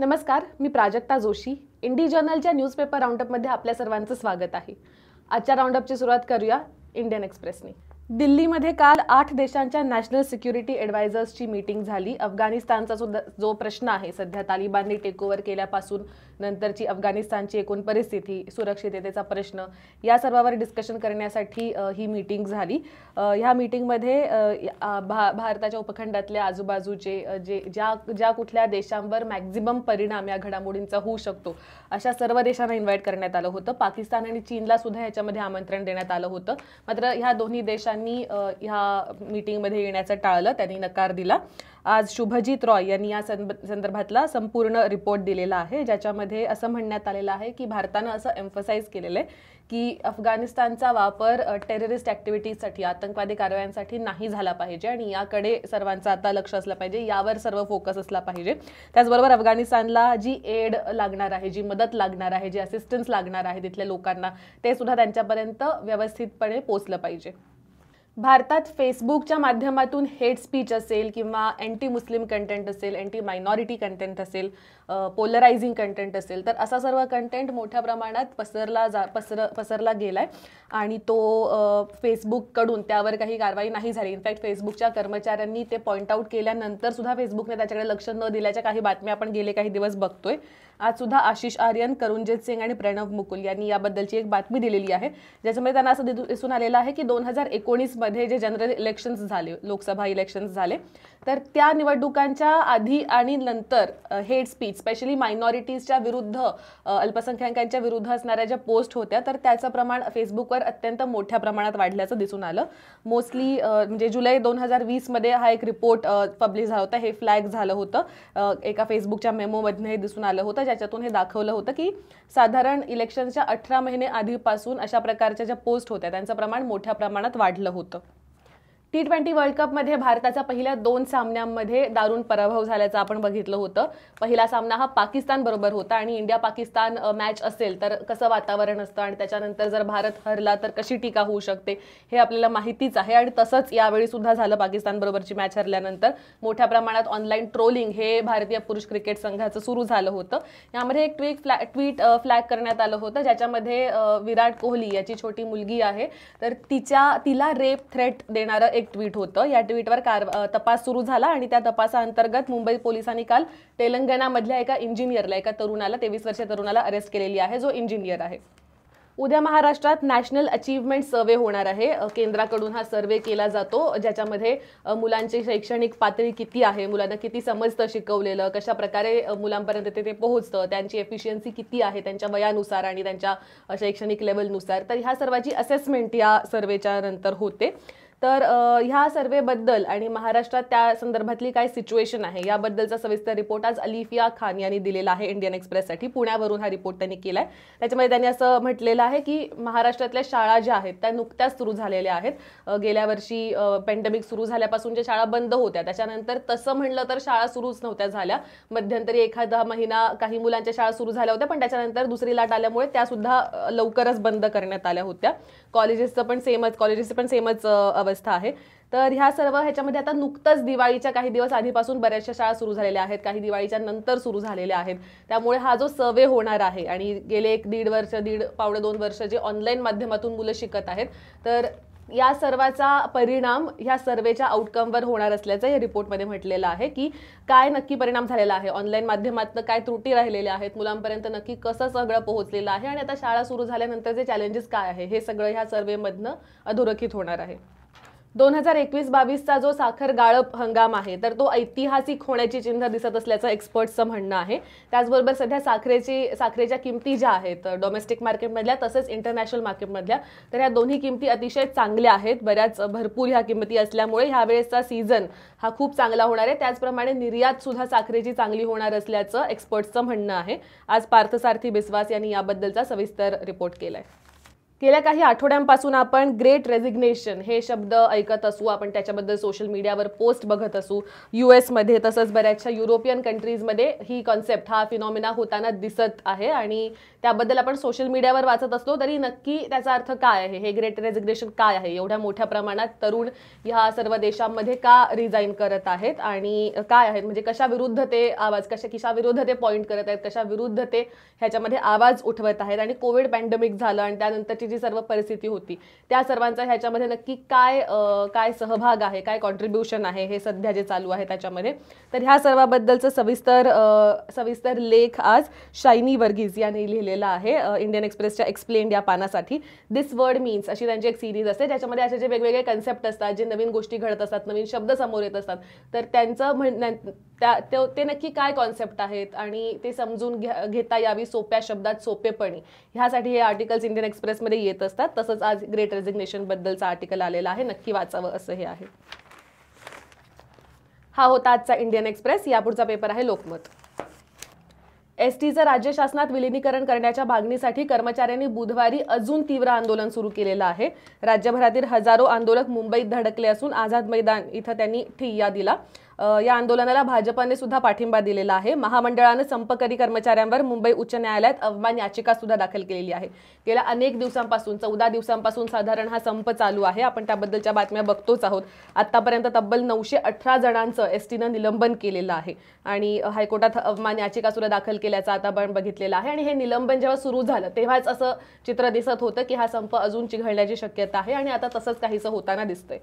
नमस्कार मी प्राजक्ता जोशी इंडी जर्नलच्या न्यूजपेपर राऊंडअपमध्ये आपल्या सर्वांचं स्वागत आहे आजच्या राऊंडअपची सुरुवात करूया इंडियन एक्सप्रेसने दिल्लीमध्ये काल आठ देशांच्या नॅशनल सिक्युरिटी ॲडवायझर्सची मीटिंग झाली अफगाणिस्तानचा सुद्धा जो प्रश्न आहे सध्या तालिबानने टेकओव्हर केल्यापासून नंतरची अफगाणिस्तानची एकूण परिस्थिती सुरक्षिततेचा प्रश्न या सर्वावर डिस्कशन करण्यासाठी ही मीटिंग झाली ह्या मीटिंगमध्ये भा भारताच्या उपखंडातल्या आजूबाजूचे जे ज्या ज्या कुठल्या देशांवर मॅक्झिमम परिणाम या घडामोडींचा होऊ शकतो अशा सर्व देशांना इन्व्हाइट करण्यात आलं होतं पाकिस्तान आणि चीनला सुद्धा याच्यामध्ये आमंत्रण देण्यात आलं होतं मात्र ह्या दोन्ही देशांनी ह्या मीटिंगमध्ये येण्याचं टाळलं त्यांनी नकार दिला आज शुभजित रॉय यांनी या संदर्भातला संपूर्ण रिपोर्ट दिलेला आहे ज्याच्यामध्ये असं म्हणण्यात आलेलं आहे की भारतानं असं एम्फसाईज केलेलं आहे की अफगाणिस्तानचा वापर टेररिस्ट ॲक्टिव्हिटीजसाठी आतंकवादी कारवायांसाठी नाही झाला पाहिजे आणि याकडे सर्वांचं आता लक्ष असलं पाहिजे यावर सर्व फोकस असला पाहिजे त्याचबरोबर अफगाणिस्तानला जी एड लागणार आहे जी मदत लागणार आहे जी असिस्टन्स लागणार आहे तिथल्या लोकांना ते सुद्धा त्यांच्यापर्यंत व्यवस्थितपणे पोचलं पाहिजे भारतात फेसबुकच्या माध्यमातून हेट स्पीच असेल किंवा अँटी मुस्लिम कंटेंट असेल अँटी मायनॉरिटी कंटेंट असेल पोलरायझिंग कंटेंट असेल तर असा सर्व कंटेंट मोठ्या प्रमाणात पसरला जा पसर पसरला गेला आहे आणि तो फेसबुककडून त्यावर काही कारवाई नाही झाली इनफॅक्ट फेसबुकच्या कर्मचाऱ्यांनी ते पॉईंट आऊट केल्यानंतर सुद्धा फेसबुकने त्याच्याकडे लक्ष न दिल्याच्या काही बातम्या आपण गेले काही दिवस बघतोय आज सुद्धा आशिष आर्यन करुणजित सिंग आणि प्रणव मुकुल यांनी याबद्दलची एक बातमी दिलेली आहे ज्याच्यामध्ये त्यांना असं दिसून आलेलं आहे की दोन हजार एकोणीसमध्ये जे जनरल इलेक्शन्स झाले लोकसभा इलेक्शन्स झाले तर त्या निवडणुकांच्या आधी आणि नंतर हेड स्पीच स्पेशली मायनॉरिटीजच्या विरुद्ध अल्पसंख्याकांच्या विरुद्ध असणाऱ्या ज्या पोस्ट होत्या तर त्याचं प्रमाण फेसबुकवर अत्यंत मोठ्या प्रमाणात वाढल्याचं दिसून आलं मोस्टली म्हणजे जुलै दोन हजार वीसमध्ये हा एक रिपोर्ट पब्लिश झाला होता हे फ्लॅग झालं होतं एका फेसबुकच्या मेमोमधनं हे दिसून आलं होतं ज्याच्यातून हे दाखवलं होतं की साधारण इलेक्शनच्या अठरा महिने आधीपासून अशा प्रकारच्या ज्या पोस्ट होत्या त्यांचं प्रमाण मोठ्या प्रमाणात वाढलं होतं टी ट्वेंटी वर्ल्ड कपमध्ये भारताचा पहिल्या दोन सामन्यांमध्ये दारुण पराभव झाल्याचं आपण बघितलं होतं पहिला सामना हा पाकिस्तानबरोबर होता आणि इंडिया पाकिस्तान मॅच असेल तर कसं वातावरण असतं आणि त्याच्यानंतर जर भारत हरला तर कशी टीका होऊ शकते हे आपल्याला माहितीच आहे आणि तसंच यावेळी सुद्धा झालं पाकिस्तानबरोबरची मॅच हरल्यानंतर मोठ्या प्रमाणात ऑनलाईन ट्रोलिंग हे भारतीय पुरुष क्रिकेट संघाचं सुरू झालं होतं यामध्ये एक ट्विट फ्लॅ ट्विट फ्लॅग करण्यात आलं होतं ज्याच्यामध्ये विराट कोहली याची छोटी मुलगी आहे तर तिच्या तिला रेप थ्रेट देणारं एक एक ट्विट होतं या ट्विटवर कार तपास सुरू झाला आणि त्या तपासाअंतर्गत मुंबई पोलिसांनी काल तेलंगणामधल्या एका इंजिनियरला एका तरुणाला तेवीस वर्षीय तरुणाला अरेस्ट केलेली आहे जो इंजिनियर आहे उद्या महाराष्ट्रात नॅशनल अचीवमेंट सर्वे होणार आहे केंद्राकडून हा सर्वे केला जातो ज्याच्यामध्ये मुलांची शैक्षणिक पातळी किती आहे मुलांना किती समजतं शिकवलेलं कशा प्रकारे मुलांपर्यंत ते ते पोहोचतं त्यांची एफिशियन्सी किती आहे त्यांच्या वयानुसार आणि त्यांच्या शैक्षणिक लेवलनुसार तर ह्या सर्वाची असेसमेंट या सर्वेच्या नंतर होते तर ह्या सर्वेबद्दल आणि महाराष्ट्रात त्या संदर्भातली काय सिच्युएशन आहे याबद्दलचा सविस्तर रिपोर्ट आज अलिफिया खान यांनी दिलेला आहे इंडियन एक्सप्रेससाठी पुण्यावरून हा रिपोर्ट त्यांनी केला आहे त्याच्यामध्ये त्यांनी असं म्हटलेलं आहे की महाराष्ट्रातल्या शाळा ज्या आहेत त्या नुकत्याच सुरू झालेल्या आहेत गेल्या वर्षी पॅन्डेमिक सुरू झाल्यापासून ज्या शाळा बंद होत्या त्याच्यानंतर तसं म्हणलं तर शाळा सुरूच नव्हत्या झाल्या मध्यंतरी एखादा महिना काही मुलांच्या शाळा सुरू झाल्या होत्या पण त्याच्यानंतर दुसरी लाट आल्यामुळे त्या सुद्धा लवकरच बंद करण्यात आल्या होत्या कॉलेजेसचं पण सेमच कॉलेजेस पण सेमच अवस्था व्यवस्था आहे तर ह्या सर्व ह्याच्यामध्ये आता नुकतंच दिवाळीच्या काही दिवस आधीपासून बऱ्याचशा शाळा सुरू झालेल्या आहेत काही दिवाळीच्या नंतर सुरू झालेल्या आहेत त्यामुळे हा जो सर्वे होणार आहे आणि गेले एक दीड वर्ष दीड पावणे दोन वर्ष जे ऑनलाईन माध्यमातून मुलं शिकत आहेत तर या सर्वाचा परिणाम ह्या सर्वेच्या आउटकमवर होणार असल्याचं या रिपोर्टमध्ये म्हटलेलं आहे की काय नक्की परिणाम झालेला आहे ऑनलाईन माध्यमातनं काय त्रुटी राहिलेल्या आहेत मुलांपर्यंत नक्की कसं सगळं पोहोचलेलं आहे आणि आता शाळा सुरू झाल्यानंतरचे चॅलेंजेस काय आहे हे सगळं ह्या सर्वेमधनं अधोरेखित होणार आहे दोन हजार एकवीस बावीसचा जो साखर गाळप हंगाम आहे तर तो ऐतिहासिक होण्याची चिन्ह दिसत असल्याचं एक्सपर्टचं म्हणणं आहे त्याचबरोबर सध्या साखरेची साखरेच्या किमती ज्या आहेत डोमेस्टिक मार्केटमधल्या तसंच इंटरनॅशनल मार्केटमधल्या तर ह्या दोन्ही किमती अतिशय चांगल्या आहेत बऱ्याच भरपूर ह्या किमती असल्यामुळे ह्यावेळेसचा सीझन हा खूप चांगला होणार आहे त्याचप्रमाणे निर्यात सुद्धा साखरेची चांगली होणार असल्याचं एक्सपर्ट्सचं म्हणणं आहे आज पार्थसारथी बिस्वास यांनी याबद्दलचा सविस्तर रिपोर्ट केला आहे गेल्या काही आठवड्यांपासून आपण ग्रेट रेझिग्नेशन हे शब्द ऐकत असू आपण त्याच्याबद्दल सोशल मीडियावर पोस्ट बघत असू यू एसमध्ये तसंच बऱ्याचशा युरोपियन कंट्रीजमध्ये ही कॉन्सेप्ट हा फिनॉमिना होताना दिसत आहे आणि त्याबद्दल आपण सोशल मीडियावर वाचत असतो तरी नक्की त्याचा अर्थ काय आहे हे ग्रेट रेझिग्नेशन काय आहे एवढ्या मोठ्या प्रमाणात तरुण ह्या सर्व देशांमध्ये का रिझाईन करत आहेत आणि काय आहेत म्हणजे कशाविरुद्ध ते आवाज कशा कशाविरुद्ध ते पॉईंट करत आहेत कशाविरुद्ध ते ह्याच्यामध्ये आवाज उठवत आहेत आणि कोविड पॅन्डेमिक झालं आणि त्यानंतर जी सर्व परिस्थिती होती त्या सर्वांचा ह्याच्यामध्ये नक्की काय काय सहभाग आहे काय कॉन्ट्रीब्युशन आहे हे सध्या जे चालू आहे त्याच्यामध्ये तर ह्या सर्वाबद्दलचं सविस्तर सविस्तर लेख आज शायनी वर्गीज यांनी लिहिलेला आहे इंडियन एक्सप्रेसच्या एक्सप्लेन या पानासाठी दिस वर्ड मीन्स अशी त्यांची एक सिरीज असते ज्याच्यामध्ये असे जे वेगवेगळे कन्सेप्ट असतात जे नवीन गोष्टी घडत असतात नवीन शब्द समोर येत असतात तर त्यांचं म्हण त्या ते नक्की काय कॉन्सेप्ट आहेत आणि ते समजून घेता यावी सोप्या शब्दात सोपेपणे ह्यासाठी हे आर्टिकल्स इंडियन एक्सप्रेसमध्ये आपल्याकडे येत असतात तसंच आज ग्रेट रेझिग्नेशन बद्दलचा आर्टिकल आलेला आहे नक्की वाचावं असं हे आहे हा होता आजचा इंडियन एक्सप्रेस यापुढचा पेपर आहे लोकमत एसटीचं राज्य शासनात विलिनीकरण करण्याच्या मागणीसाठी कर्मचाऱ्यांनी बुधवारी अजून तीव्र आंदोलन सुरू केलेलं आहे राज्यभरातील हजारो आंदोलक मुंबईत धडकले असून आझाद मैदान इथं त्यांनी ठिय्या दिला या आंदोलनाला भाजपाने सुद्धा पाठिंबा दिलेला आहे महामंडळानं संपकरी कर्मचाऱ्यांवर मुंबई उच्च न्यायालयात अवमान याचिका सुद्धा दाखल केलेली आहे गेल्या अनेक दिवसांपासून चौदा दिवसांपासून साधारण हा संप चालू आहे आपण त्याबद्दलच्या बातम्या बघतोच आहोत आतापर्यंत तब्बल नऊशे अठरा जणांचं एस निलंबन केलेलं आहे आणि हायकोर्टात अवमान याचिका सुद्धा दाखल केल्याचं आता आपण बघितलेलं आहे आणि हे निलंबन जेव्हा सुरू झालं तेव्हाच असं चित्र दिसत होतं की हा संप अजून चिघळण्याची शक्यता आहे आणि आता तसंच काहीसं होताना दिसतंय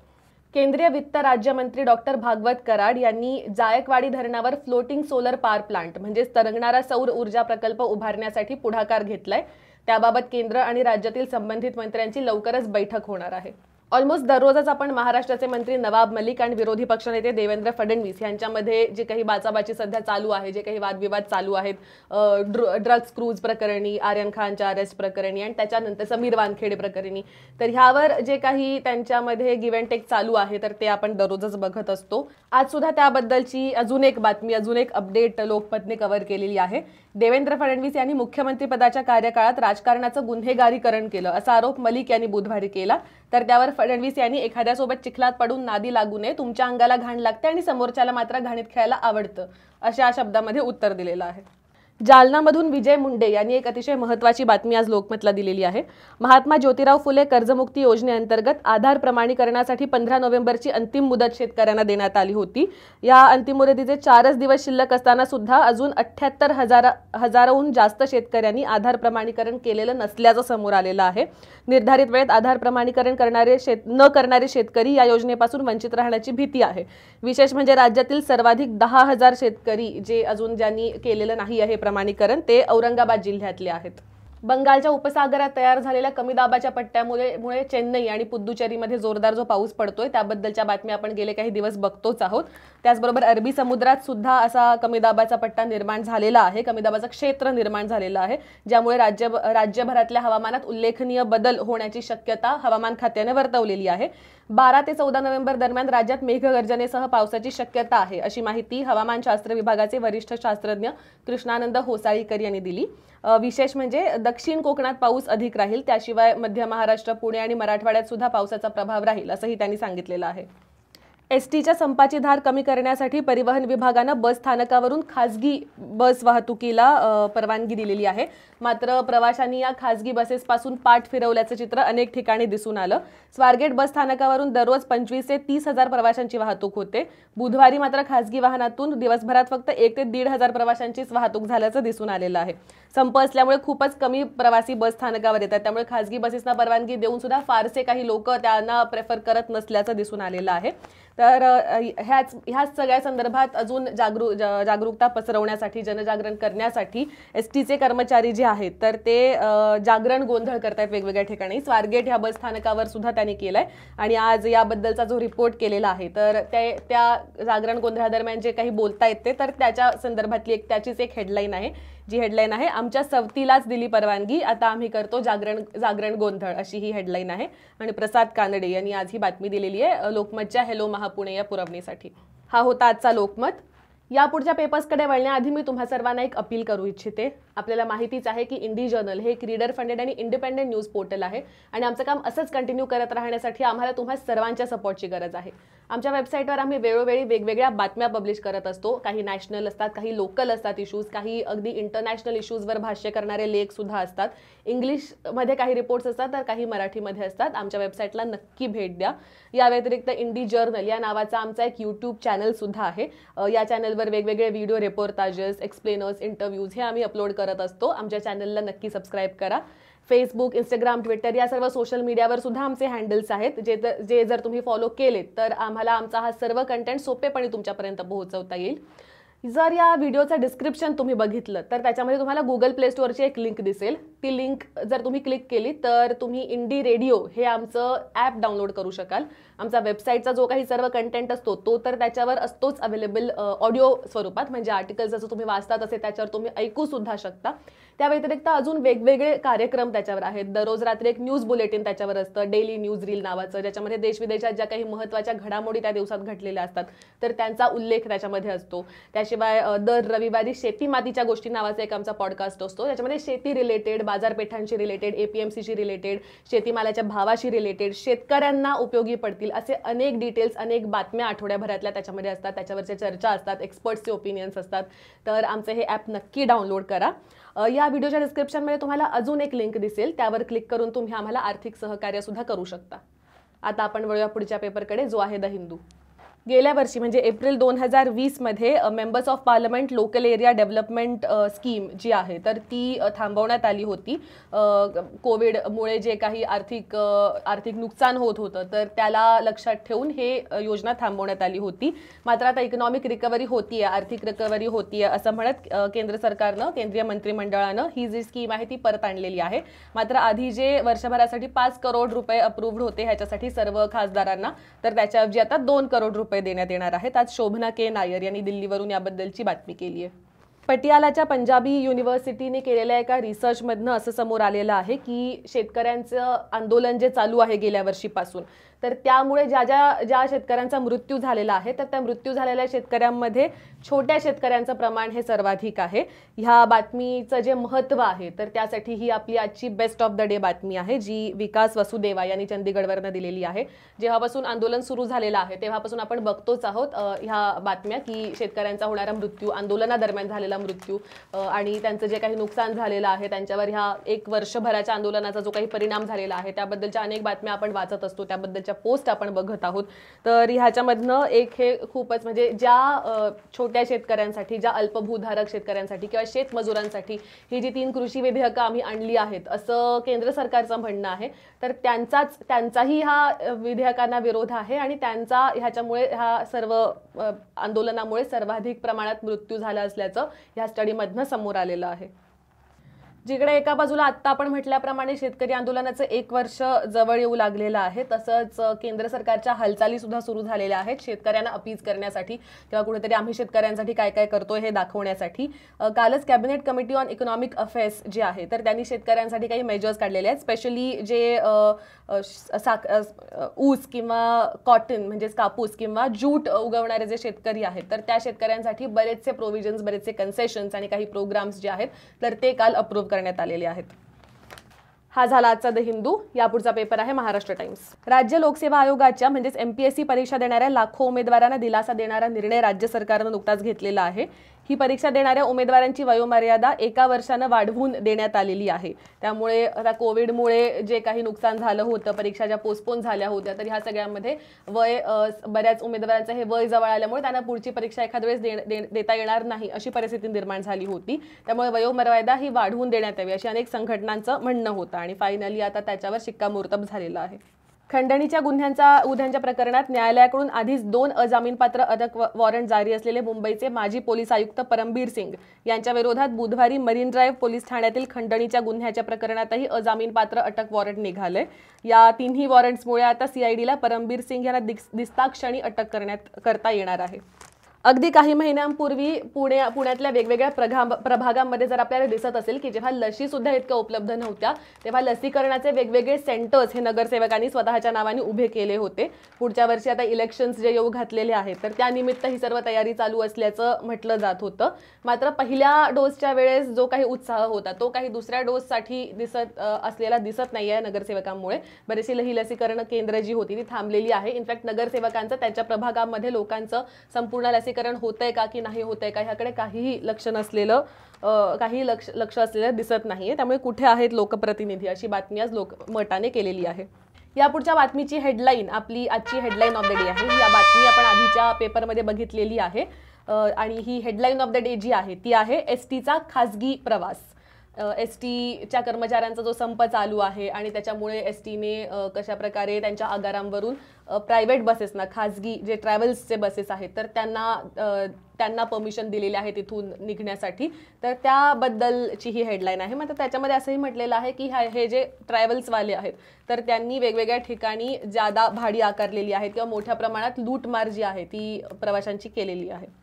केंद्रीय वित्त राज्यमंत्री डॉक्टर भागवत कराड यांनी जायकवाडी धरणावर फ्लोटिंग सोलर पार प्लांट म्हणजेच तरंगणारा सौर ऊर्जा प्रकल्प उभारण्यासाठी पुढाकार घेतलाय त्याबाबत केंद्र आणि राज्यातील संबंधित मंत्र्यांची लवकरच बैठक होणार आहे ऑलमोस्ट दररोजच आपण महाराष्ट्राचे मंत्री नवाब मलिक आणि विरोधी पक्षनेते देवेंद्र फडणवीस यांच्यामध्ये जे काही बाचाबाची सध्या चालू आहे जे काही वादविवाद चालू आहेत ड्रग्स क्रूज प्रकरणी आर्यन खानच्या अरेस्ट प्रकरणी आणि त्याच्यानंतर समीर वानखेडे प्रकरणी तर ह्यावर जे काही त्यांच्यामध्ये गिव्ह अँड टेक चालू आहे तर ते आपण दररोजच बघत असतो आज सुद्धा त्याबद्दलची अजून एक बातमी अजून एक अपडेट लोकमतने कव्हर केलेली आहे देवेंद्र फडणवीस यांनी मुख्यमंत्रीपदाच्या कार्यकाळात राजकारणाचं गुन्हेगारीकरण केलं असा आरोप मलिक यांनी बुधवारी केला तर त्यावर फडणवीस यांनी एखाद्यासोबत चिखलात पडून नादी लागू नये तुमच्या अंगाला घाण लागते आणि समोरच्याला मात्र घाणीत खेळायला आवडतं अशा शब्दामध्ये उत्तर दिलेलं आहे जालनामधून विजय मुंडे यांनी एक अतिशय महत्त्वाची बातमी आज लोकमतला दिलेली आहे महात्मा ज्योतिराव फुले कर्जमुक्ती योजनेअंतर्गत आधार प्रमाणीकरणासाठी पंधरा नोव्हेंबरची अंतिम मुदत शेतकऱ्यांना देण्यात आली होती या अंतिम मुदतीचे चारच दिवस शिल्लक असताना सुद्धा अजून अठ्ठ्याहत्तर हजार हजाराहून जास्त शेतकऱ्यांनी आधार प्रमाणीकरण केलेलं नसल्याचं समोर आलेलं आहे निर्धारित वेळेत आधार प्रमाणीकरण करणारे शेत न करणारे शेतकरी या योजनेपासून वंचित राहण्याची भीती आहे विशेष म्हणजे राज्यातील सर्वाधिक दहा हजार शेतकरी जे अजून ज्यांनी केलेलं नाही आहे प्रमाणीकरण ते औरंगाबाद जिल्ह्यातले आहेत बंगालच्या उपसागरात तयार झालेल्या कमी दाबाच्या पट्ट्यामुळे मुळे चेन्नई आणि पुद्दुचेरीमध्ये जोरदार जो पाऊस पडतोय त्याबद्दलच्या बातम्या आपण गेले काही दिवस बघतोच आहोत त्याचबरोबर अरबी समुद्रात सुद्धा असा कमी दाबाचा पट्टा निर्माण झालेला आहे कमी दाबाचं क्षेत्र निर्माण झालेलं आहे ज्यामुळे राज्य राज्यभरातल्या हवामानात उल्लेखनीय बदल होण्याची शक्यता हवामान खात्याने वर्तवलेली आहे बारा ते चौदा नोव्हेंबर दरम्यान राज्यात मेघगर्जनेसह पावसाची शक्यता आहे अशी माहिती हवामानशास्त्र विभागाचे वरिष्ठ शास्त्रज्ञ कृष्णानंद होसाळीकर यांनी दिली विशेष म्हणजे दक्षिण कोकणात पाऊस अधिक राहील त्याशिवाय मध्य महाराष्ट्र पुणे आणि मराठवाड्यात सुद्धा पावसाचा प्रभाव राहील असंही त्यांनी सांगितलेलं आहे एस टीच्या संपाची धार कमी करण्यासाठी परिवहन विभागानं बस स्थानकावरून खासगी बस वाहतुकीला परवानगी दिलेली आहे मात्र प्रवाशांनी या खासगी बसेसपासून पाठ फिरवल्याचं चित्र अनेक ठिकाणी दिसून आलं स्वारगेट बस स्थानकावरून दररोज पंचवीस ते तीस हजार प्रवाशांची वाहतूक होते बुधवारी मात्र खासगी वाहनातून दिवसभरात फक्त एक ते दीड हजार प्रवाशांचीच वाहतूक झाल्याचं दिसून आलेलं आहे संप असल्यामुळे खूपच कमी प्रवासी बस स्थानकावर येतात त्यामुळे खासगी बसेसना परवानगी देऊन सुद्धा फारसे काही लोक त्यांना प्रेफर करत नसल्याचं दिसून आलेलं आहे तर ह्याच ह्याच सगळ्या संदर्भात अजून जागरू जागरूकता पसरवण्यासाठी जनजागरण करण्यासाठी एस टीचे कर्मचारी जे आहेत तर ते जागरण गोंधळ करतायत वेगवेगळ्या ठिकाणी स्वारगेट ह्या बस स्थानकावर सुद्धा त्यांनी केलाय आणि आज याबद्दलचा जो रिपोर्ट केलेला आहे तर ते त्या जागरण गोंधळादरम्यान जे काही बोलता येते तर त्याच्या संदर्भातली एक त्याचीच एक हेडलाईन आहे जी हेडलाईन आहे आमच्या सवतीलाच दिली परवानगी आता आम्ही करतो जागरण जागरण गोंधळ अशी ही हेडलाईन आहे आणि प्रसाद कानडे यांनी आज ही बातमी दिलेली आहे लोकमतच्या हॅलो महापुणे या पुरवणीसाठी हा होता आजचा लोकमत यापुढच्या पेपर्सकडे वळण्याआधी मी तुम्हा सर्वांना एक अपील करू इच्छिते आपल्याला माहितीच आहे की इंडी जर्नल हे एक रीडर फंडेड आणि इंडिपेंडेंट न्यूज पोर्टल आहे आणि आमचं काम असंच कंटिन्यू करत राहण्यासाठी आम्हाला तुम्हा सर्वांच्या सपोर्टची गरज आहे आमच्या वेबसाईटवर आम्ही वेळोवेळी वेगवेगळ्या बातम्या पब्लिश करत असतो काही नॅशनल असतात काही लोकल असतात इश्यूज काही अगदी इंटरनॅशनल इश्यूजवर भाष्य करणारे लेखसुद्धा असतात इंग्लिशमध्ये काही रिपोर्ट्स असतात तर काही मराठीमध्ये असतात आमच्या वेबसाईटला नक्की भेट द्या या व्यतिरिक्त इंडी जर्नल या नावाचा आमचा एक यूट्यूब चॅनलसुद्धा आहे या चॅनलवर वेगवेगळे व्हिडिओ रिपोर्टाजेस एक्सप्लेनर्स इंटरव्ह्यूज हे आम्ही अपलोड करत करत असतो आमच्या चॅनलला नक्की सबस्क्राईब करा फेसबुक इंस्टाग्राम ट्विटर या सर्व सोशल मीडियावर सुद्धा आमचे हँडल्स आहेत जे जे जर तुम्ही फॉलो केलेत तर आम्हाला आमचा हा सर्व कंटेंट सोपेपणे तुमच्यापर्यंत पोहोचवता येईल जर या व्हिडिओचं डिस्क्रिप्शन तुम्ही बघितलं तर त्याच्यामध्ये तुम्हाला गुगल प्ले स्टोअरची एक लिंक दिसेल ती लिंक जर तुम्ही क्लिक केली तर तुम्ही इंडी रेडिओ हे आमचं ॲप डाउनलोड करू शकाल आमचा वेबसाईटचा जो काही सर्व कंटेंट असतो तो तर त्याच्यावर असतोच अवेलेबल ऑडिओ स्वरूपात म्हणजे आर्टिकल्स जसं तुम्ही वाचतात असे त्याच्यावर तुम्ही ऐकू सुद्धा शकता त्या व्यतिरिक्त अजून वेगवेगळे कार्यक्रम त्याच्यावर आहेत दररोज रात्री एक न्यूज बुलेटिन त्याच्यावर असतं डेली न्यूज रील नावाचं ज्याच्यामध्ये देशविदेशात ज्या काही महत्त्वाच्या घडामोडी त्या दिवसात घडलेल्या असतात तर त्यांचा उल्लेख त्याच्यामध्ये असतो त्याशिवाय दर रविवारी शेती मातीच्या गोष्टी नावाचा एक आमचा पॉडकास्ट असतो त्याच्यामध्ये शेती रिलेटेड बाजारपेठांशी रिलेटेड एपीएमसीशी रिलेटेड शेतीमालाच्या भावाशी रिलेटेड शेतकऱ्यांना उपयोगी पडतील असे अनेक डिटेल्स अनेक बातम्या आठवड्याभरातल्या त्याच्यामध्ये असतात त्याच्यावरचे चर्चा असतात एक्सपर्ट्सचे ओपिनियन्स असतात तर आमचे हे ॲप नक्की डाउनलोड करा या व्हिडिओच्या डिस्क्रिप्शनमध्ये तुम्हाला अजून एक लिंक दिसेल त्यावर क्लिक करून तुम्ही आम्हाला आर्थिक सहकार्य सुद्धा करू शकता आता आपण वळूया पुढच्या पेपरकडे जो आहे द हिंदू गेल्या वर्षी म्हणजे एप्रिल दोन हजार वीसमध्ये members of parliament local area development scheme जी आहे तर ती थांबवण्यात आली होती कोविडमुळे जे काही आर्थिक आर्थिक नुकसान होत होतं तर त्याला लक्षात ठेवून हे योजना थांबवण्यात आली होती मात्र आता इकॉनॉमिक रिकव्हरी होती आहे आर्थिक रिकव्हरी होती आहे असं म्हणत केंद्र सरकारनं केंद्रीय मंत्रिमंडळानं ही जी स्कीम आहे ती परत आणलेली आहे मात्र आधी जे वर्षभरासाठी पाच करोड रुपये अप्रूव्ड होते ह्याच्यासाठी सर्व खासदारांना तर त्याच्याऐवजी आता दोन करोड रुपये रुपये देण्यात येणार आहेत आज शोभना के नायर यांनी दिल्लीवरून याबद्दलची बातमी केली आहे पटियालाच्या पंजाबी युनिव्हर्सिटीने केलेल्या एका रिसर्चमधनं असं समोर आलेलं आहे की शेतकऱ्यांचं आंदोलन जे चालू आहे गेल्या वर्षीपासून तर त्यामुळे ज्या ज्या ज्या शेतकऱ्यांचा मृत्यू झालेला आहे तर त्या मृत्यू झालेल्या शेतकऱ्यांमध्ये छोट्या शेतकऱ्यांचं प्रमाण हे सर्वाधिक आहे ह्या बातमीचं जे महत्त्व आहे तर त्यासाठी ही आपली आजची बेस्ट ऑफ द डे बातमी आहे जी विकास वसुदेवा यांनी चंदीगडवरनं दिलेली आहे जेव्हापासून आंदोलन सुरू झालेलं आहे तेव्हापासून आपण बघतोच आहोत ह्या बातम्या की शेतकऱ्यांचा होणारा मृत्यू आंदोलनादरम्यान झालेला मृत्यू आणि त्यांचं जे काही नुकसान झालेलं आहे त्यांच्यावर ह्या एक वर्षभराच्या आंदोलनाचा जो काही परिणाम झालेला आहे त्याबद्दलच्या अनेक बातम्या आपण वाचत असतो त्याबद्दलच्या पोस्ट आपण बघत आहोत तर ह्याच्यामधनं एक हे खूपच म्हणजे ज्या छोट्या शेतकऱ्यांसाठी ज्या अल्पभूधारक शेतकऱ्यांसाठी किंवा शेतमजुरांसाठी ही जी तीन कृषी विधेयकं आम्ही आणली आहेत असं केंद्र सरकारचं म्हणणं आहे तर त्यांचाच त्यांचाही ह्या विधेयकांना विरोध आहे आणि त्यांचा ह्याच्यामुळे ह्या सर्व आंदोलनामुळे सर्वाधिक प्रमाणात मृत्यू झाला असल्याचं ह्या स्टडीमधनं समोर आलेलं आहे जिकडे एका बाजूला आत्ता आपण म्हटल्याप्रमाणे शेतकरी आंदोलनाचं एक वर्ष जवळ येऊ लागलेलं आहे तसंच केंद्र सरकारच्या हालचाली सुद्धा सुरू झालेल्या आहेत शेतकऱ्यांना अपीज करण्यासाठी किंवा कुठेतरी आम्ही शेतकऱ्यांसाठी काय काय करतो हे दाखवण्यासाठी कालच cabinet committee on economic affairs जे आहे तर त्यांनी शेतकऱ्यांसाठी काही मेजर्स काढलेले आहेत स्पेशली जे साख ऊस किंवा कॉटन म्हणजेच कापूस किंवा ज्यूट उगवणारे जे शेतकरी आहेत तर त्या शेतकऱ्यांसाठी बरेचसे प्रोव्हिजन्स बरेचसे कन्सेशन्स आणि काही प्रोग्राम्स जे आहेत तर ते काल अप्रूव्ह करण्यात आलेले आहेत हा झाला आजचा द हिंदू यापुढचा पेपर आहे महाराष्ट्र टाइम्स राज्य लोकसेवा आयोगाच्या म्हणजेच एमपीएससी परीक्षा देणाऱ्या लाखो उमेदवारांना दिलासा देणारा निर्णय राज्य सरकारनं नुकताच घेतलेला आहे ही परीक्षा देणाऱ्या उमेदवारांची वयोमर्यादा एका वर्षानं वाढवून देण्यात आलेली आहे त्यामुळे आता कोविडमुळे जे काही नुकसान झालं होतं परीक्षा ज्या पोस्टपोन झाल्या होत्या तर ह्या सगळ्यांमध्ये वय बऱ्याच उमेदवारांचं हे वय जवळ आल्यामुळे त्यांना पुढची परीक्षा एखाद वेळेस देता येणार नाही अशी परिस्थिती निर्माण झाली होती त्यामुळे वयोमर्यादा ही वाढवून देण्यात यावी अशी अनेक संघटनांचं म्हणणं होतं आणि फायनली आता त्याच्यावर शिक्कामोर्तब झालेला आहे खंडणीच्या गुन्ह्यांचा गुन्ह्यांच्या प्रकरणात न्यायालयाकडून आधीच दोन अजामीनपात्र अटक वॉरंट जारी असलेले मुंबईचे माजी पोलीस आयुक्त परमबीर सिंग यांच्या विरोधात बुधवारी मरीन ड्राईव्ह पोलीस ठाण्यातील खंडणीच्या गुन्ह्याच्या प्रकरणातही अजामीनपात्र अटक वॉरंट निघाले या तिन्ही मुळे आता सीआयडीला परमबीर सिंग यांना दिस्ताक्षणी अटक करण्यात करता येणार आहे अगदी काही महिन्यांपूर्वी पुणे पुण्यातल्या वेगवेगळ्या प्रभा प्रभागांमध्ये जर आपल्याला दिसत असेल की जेव्हा सुद्धा इतक्या उपलब्ध नव्हत्या तेव्हा लसीकरणाचे वेगवेगळे सेंटर्स हे नगरसेवकांनी स्वतःच्या नावाने उभे केले होते पुढच्या वर्षी आता इलेक्शन्स जे येऊ घातलेले आहेत तर त्यानिमित्त ही सर्व तयारी चालू असल्याचं म्हटलं जात होतं मात्र पहिल्या डोसच्या वेळेस जो काही उत्साह होता तो काही दुसऱ्या डोससाठी दिसत असलेला दिसत नाही आहे नगरसेवकांमुळे बरेचशी ही लसीकरण केंद्र जी होती ती थांबलेली आहे इनफॅक्ट नगरसेवकांचं त्यांच्या प्रभागामध्ये लोकांचं संपूर्ण लसी लसीकरण आहे का की नाही आहे का ह्याकडे काहीही लक्ष नसलेलं काही लक्ष लक्ष असलेलं दिसत नाही आहे त्यामुळे कुठे आहेत लोकप्रतिनिधी अशी बातमी आज मटाने केलेली आहे या पुढच्या बातमीची हेडलाईन आपली आजची हेडलाईन ऑफ द डे आहे या बातमी आपण आधीच्या पेपरमध्ये बघितलेली आहे आणि ही हेडलाईन ऑफ द डे जी आहे ती आहे एस टीचा खाजगी प्रवास एस टीच्या कर्मचाऱ्यांचा जो संप चालू आहे आणि त्याच्यामुळे एस टीने कशाप्रकारे त्यांच्या आगारांवरून प्रायव्हेट बसेसना खाजगी जे ट्रॅव्हल्सचे बसेस आहेत तर त्यांना त्यांना परमिशन दिलेले आहे तिथून निघण्यासाठी तर त्याबद्दलची ही हेडलाईन आहे मग त्याच्यामध्ये असंही म्हटलेलं आहे की ह्या हे जे ट्रॅव्हल्सवाले आहेत तर त्यांनी वेगवेगळ्या ठिकाणी जादा भाडी आकारलेली आहेत किंवा मोठ्या प्रमाणात लूटमार जी आहे ती प्रवाशांची केलेली आहे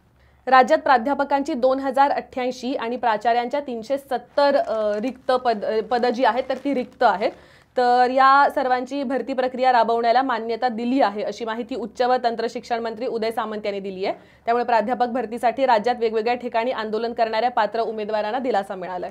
राज्यात प्राध्यापकांची दोन हजार अठ्ठ्याऐंशी आणि प्राचार्यांच्या तीनशे सत्तर रिक्त पद पदं जी आहेत तर ती रिक्त आहेत तर या सर्वांची भरती प्रक्रिया राबवण्याला मान्यता दिली आहे अशी माहिती उच्च व तंत्र शिक्षण मंत्री उदय सामंत यांनी दिली आहे त्यामुळे प्राध्यापक भरतीसाठी राज्यात वेगवेगळ्या ठिकाणी आंदोलन करणाऱ्या पात्र उमेदवारांना दिलासा मिळाला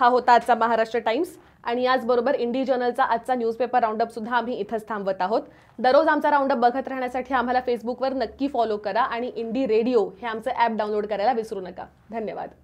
हा होता आजचा महाराष्ट्र टाइम्स आणि याचबरोबर इंडी जर्नलचा आजचा न्यूजपेपर राऊंडअप सुद्धा आम्ही इथंच थांबवत आहोत दररोज आमचा राऊंडअप बघत राहण्यासाठी आम्हाला फेसबुकवर नक्की फॉलो करा आणि इंडी रेडिओ हे आमचं ॲप डाउनलोड करायला विसरू नका धन्यवाद